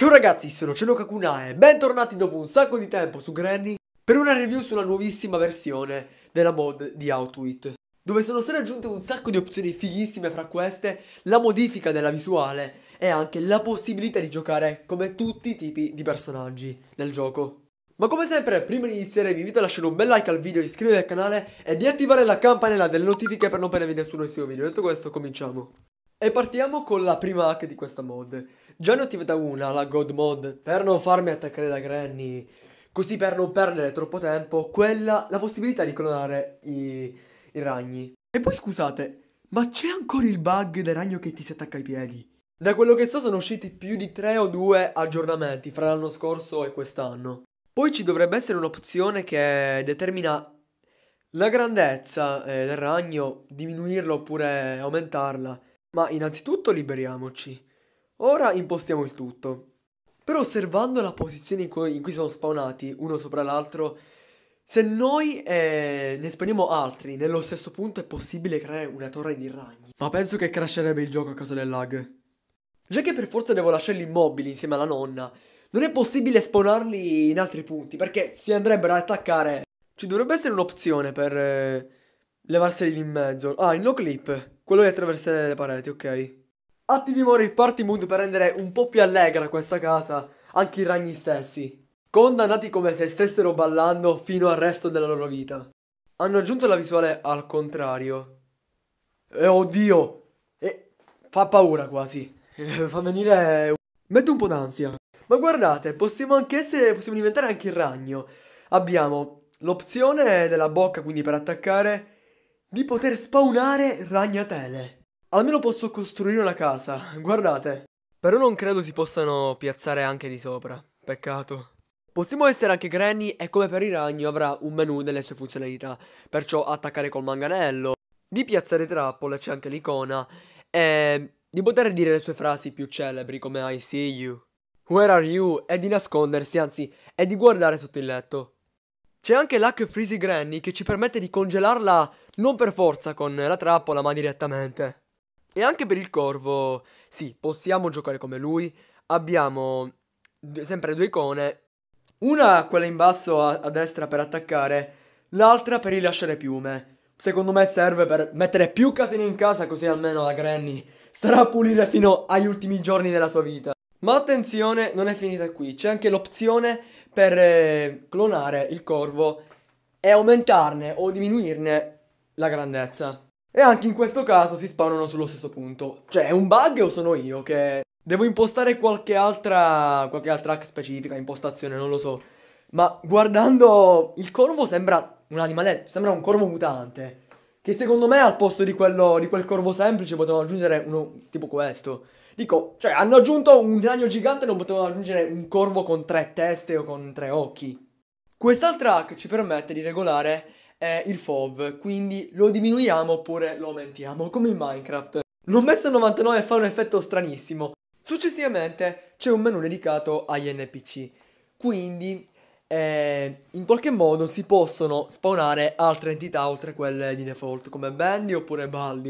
Ciao ragazzi, sono Ceno Kakuna e bentornati dopo un sacco di tempo su Granny per una review sulla nuovissima versione della mod di Outwit, dove sono state aggiunte un sacco di opzioni fighissime fra queste, la modifica della visuale e anche la possibilità di giocare come tutti i tipi di personaggi nel gioco. Ma come sempre, prima di iniziare vi invito a lasciare un bel like al video, iscrivervi al canale e di attivare la campanella delle notifiche per non perdervi nessuno dei suoi video. Detto questo, cominciamo. E partiamo con la prima hack di questa mod. Già ne ho attivata una, la God Mod, per non farmi attaccare da Granny. Così per non perdere troppo tempo, quella, la possibilità di clonare i, i ragni. E poi scusate, ma c'è ancora il bug del ragno che ti si attacca ai piedi? Da quello che so sono usciti più di 3 o 2 aggiornamenti fra l'anno scorso e quest'anno. Poi ci dovrebbe essere un'opzione che determina la grandezza eh, del ragno, diminuirla oppure aumentarla. Ma innanzitutto liberiamoci. Ora impostiamo il tutto. Però osservando la posizione in cui, in cui sono spawnati uno sopra l'altro, se noi eh, ne spawniamo altri nello stesso punto è possibile creare una torre di ragni. Ma penso che crasherebbe il gioco a causa del lag. Già che per forza devo lasciarli immobili insieme alla nonna, non è possibile spawnarli in altri punti perché si andrebbero ad attaccare. Ci dovrebbe essere un'opzione per... Eh Levarseli lì in mezzo. Ah, il no clip. Quello di attraversare le pareti, ok. Attiviamo il party mood per rendere un po' più allegra questa casa, anche i ragni stessi. Condannati come se stessero ballando fino al resto della loro vita. Hanno aggiunto la visuale al contrario. E eh, oddio! E eh, fa paura quasi. fa venire... Mette un po' d'ansia. Ma guardate, possiamo anche essere... possiamo diventare anche il ragno. Abbiamo l'opzione della bocca, quindi per attaccare, di poter spawnare ragnatele. Almeno posso costruire una casa, guardate. Però non credo si possano piazzare anche di sopra, peccato. Possiamo essere anche granny e come per i ragno avrà un menu delle sue funzionalità, perciò attaccare col manganello, di piazzare trappole, c'è anche l'icona, e di poter dire le sue frasi più celebri come I see you, where are you, e di nascondersi, anzi, e di guardare sotto il letto. C'è anche l'hack Freezy Granny che ci permette di congelarla non per forza con la trappola ma direttamente. E anche per il corvo, sì, possiamo giocare come lui. Abbiamo sempre due icone. Una quella in basso a, a destra per attaccare, l'altra per rilasciare piume. Secondo me serve per mettere più casini in casa così almeno la Granny starà a pulire fino agli ultimi giorni della sua vita. Ma attenzione, non è finita qui, c'è anche l'opzione per eh, clonare il corvo e aumentarne o diminuirne la grandezza. E anche in questo caso si spawnano sullo stesso punto. Cioè, è un bug o sono io che devo impostare qualche altra qualche altra hack specifica, impostazione, non lo so. Ma guardando il corvo sembra un animale, sembra un corvo mutante. Che secondo me al posto di, quello, di quel corvo semplice potevano aggiungere uno tipo questo. Dico, cioè, hanno aggiunto un ragno gigante, non potevano aggiungere un corvo con tre teste o con tre occhi. Quest'altra hack ci permette di regolare eh, il FOV, quindi lo diminuiamo oppure lo aumentiamo, come in Minecraft. L'ho messo a 99 e fa un effetto stranissimo. Successivamente c'è un menu dedicato agli NPC, quindi eh, in qualche modo si possono spawnare altre entità oltre quelle di default, come Bandy oppure Baldi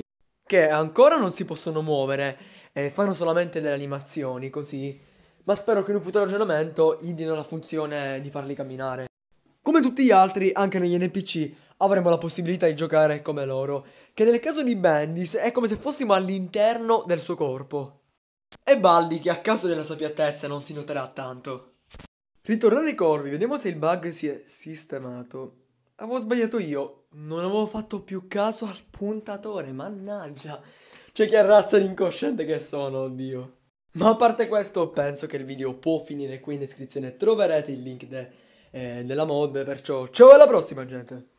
che ancora non si possono muovere e eh, fanno solamente delle animazioni così, ma spero che in un futuro aggiornamento gli diano la funzione di farli camminare. Come tutti gli altri, anche negli NPC avremo la possibilità di giocare come loro, che nel caso di Bendis è come se fossimo all'interno del suo corpo. E Baldi che a caso della sua piattezza non si noterà tanto. Ritornando ai corvi, vediamo se il bug si è sistemato. Avevo sbagliato io. Non avevo fatto più caso al puntatore, mannaggia. Cioè che razza di incosciente che sono, oddio. Ma a parte questo, penso che il video può finire qui in descrizione. Troverete il link de, eh, della mod, perciò ciao alla prossima, gente.